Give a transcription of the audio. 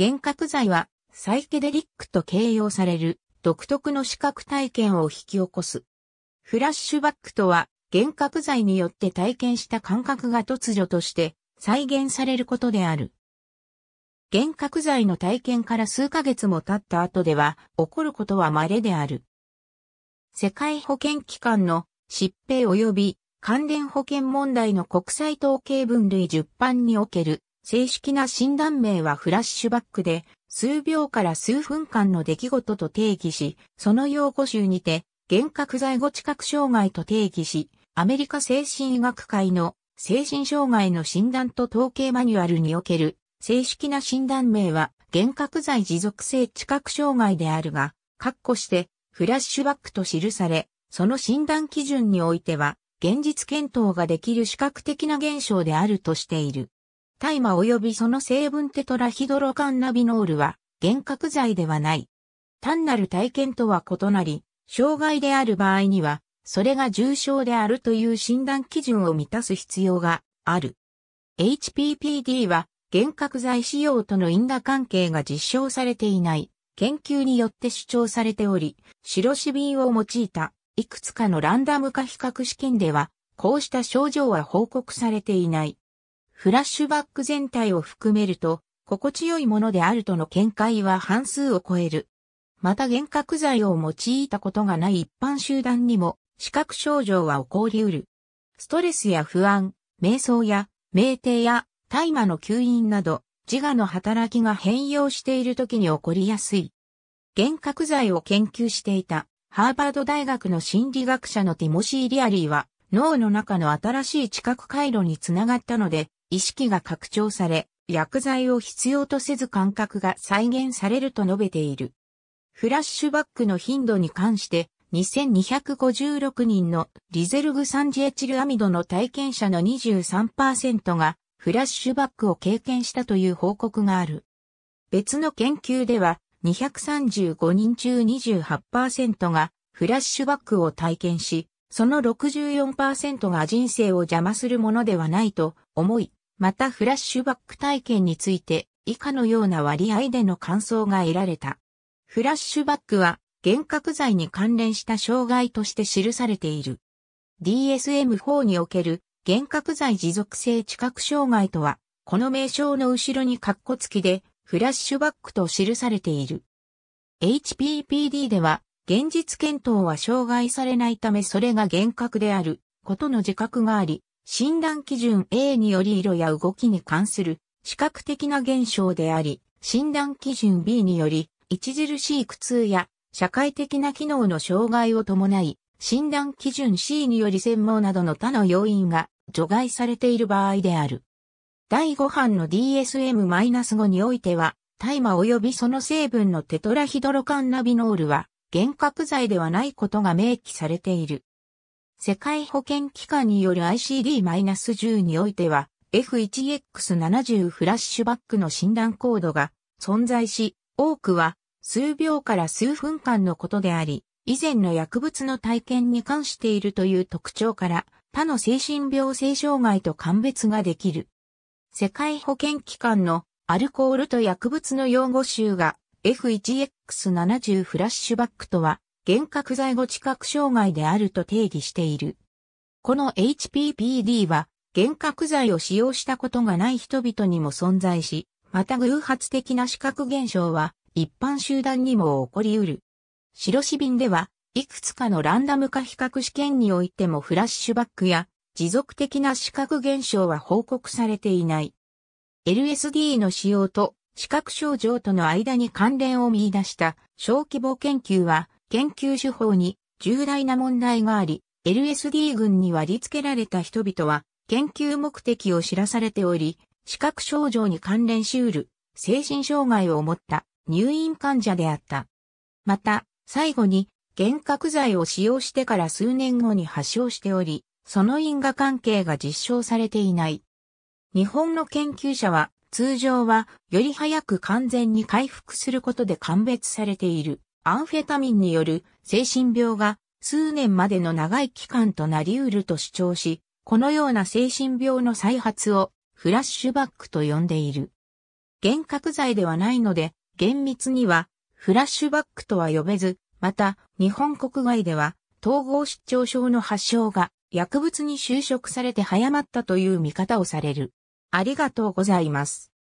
幻覚剤はサイケデリックと形容される独特の視覚体験を引き起こす。フラッシュバックとは幻覚剤によって体験した感覚が突如として再現されることである。幻覚剤の体験から数ヶ月も経った後では起こることは稀である。世界保健機関の疾病及び関連保険問題の国際統計分類10版における正式な診断名はフラッシュバックで、数秒から数分間の出来事と定義し、その用語集にて、幻覚在後知覚障害と定義し、アメリカ精神医学会の精神障害の診断と統計マニュアルにおける正式な診断名は幻覚在持続性知覚障害であるが、括弧してフラッシュバックと記され、その診断基準においては、現実検討ができる視覚的な現象であるとしている。大麻及びその成分テトラヒドロカンナビノールは幻覚剤ではない。単なる体験とは異なり、障害である場合には、それが重症であるという診断基準を満たす必要がある。HPPD は幻覚剤使用との因果関係が実証されていない研究によって主張されており、白シビンを用いたいくつかのランダム化比較試験では、こうした症状は報告されていない。フラッシュバック全体を含めると、心地よいものであるとの見解は半数を超える。また幻覚剤を用いたことがない一般集団にも視覚症状は起こりうる。ストレスや不安、瞑想や、酩酊や、大麻の吸引など、自我の働きが変容している時に起こりやすい。幻覚剤を研究していた、ハーバード大学の心理学者のティモシー・リアリーは、脳の中の新しい知覚回路につながったので、意識が拡張され、薬剤を必要とせず感覚が再現されると述べている。フラッシュバックの頻度に関して、2256人のリゼルグ酸ジエチルアミドの体験者の23%がフラッシュバックを経験したという報告がある。別の研究では235人中28%がフラッシュバックを体験し、その64%が人生を邪魔するものではないと思い、またフラッシュバック体験について以下のような割合での感想が得られた。フラッシュバックは幻覚剤に関連した障害として記されている。DSM-4 における幻覚剤持続性知覚障害とは、この名称の後ろにカッコ付きでフラッシュバックと記されている。HPPD では現実検討は障害されないためそれが幻覚であることの自覚があり、診断基準 A により色や動きに関する視覚的な現象であり、診断基準 B により、著しい苦痛や社会的な機能の障害を伴い、診断基準 C により専門などの他の要因が除外されている場合である。第5版の DSM-5 においては、大麻及びその成分のテトラヒドロカンナビノールは、幻覚剤ではないことが明記されている。世界保健機関による ICD-10 においては、F1X70 フラッシュバックの診断コードが存在し、多くは数秒から数分間のことであり、以前の薬物の体験に関しているという特徴から、他の精神病性障害と鑑別ができる。世界保健機関のアルコールと薬物の用語集が F1X70 フラッシュバックとは幻覚在後知覚障害であると定義している。この HPPD は幻覚剤を使用したことがない人々にも存在し、また偶発的な視覚現象は一般集団にも起こり得る。白紙瓶では、いくつかのランダム化比較試験においてもフラッシュバックや持続的な視覚現象は報告されていない。LSD の使用と視覚症状との間に関連を見出した小規模研究は研究手法に重大な問題があり、LSD 群に割り付けられた人々は研究目的を知らされており、視覚症状に関連しうる精神障害を持った入院患者であった。また、最後に幻覚剤を使用してから数年後に発症しており、その因果関係が実証されていない。日本の研究者は通常はより早く完全に回復することで鑑別されている。アンフェタミンによる精神病が数年までの長い期間となり得ると主張し、このような精神病の再発をフラッシュバックと呼んでいる。幻覚剤ではないので、厳密にはフラッシュバックとは呼べず、また日本国外では統合失調症の発症が薬物に就職されて早まったという見方をされる。ありがとうございます。